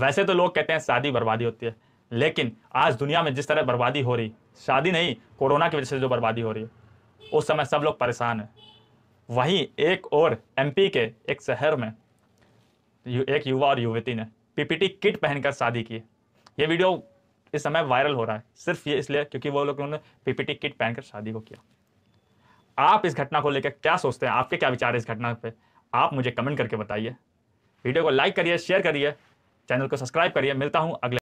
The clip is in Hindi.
वैसे तो लोग कहते हैं शादी बर्बादी होती है लेकिन आज दुनिया में जिस तरह बर्बादी हो रही शादी नहीं कोरोना की वजह से जो बर्बादी हो रही है उस समय सब लोग परेशान हैं वहीं एक और एमपी के एक शहर में एक युवा और युवती ने पीपीटी किट पहनकर शादी की ये वीडियो इस समय वायरल हो रहा है सिर्फ ये इसलिए क्योंकि वो लोग उन्होंने पीपीटी किट पहनकर शादी को किया आप इस घटना को लेकर क्या सोचते हैं आपके क्या विचार है इस घटना पे आप मुझे कमेंट करके बताइए वीडियो को लाइक करिए शेयर करिए चैनल को सब्सक्राइब करिए मिलता हूं अगले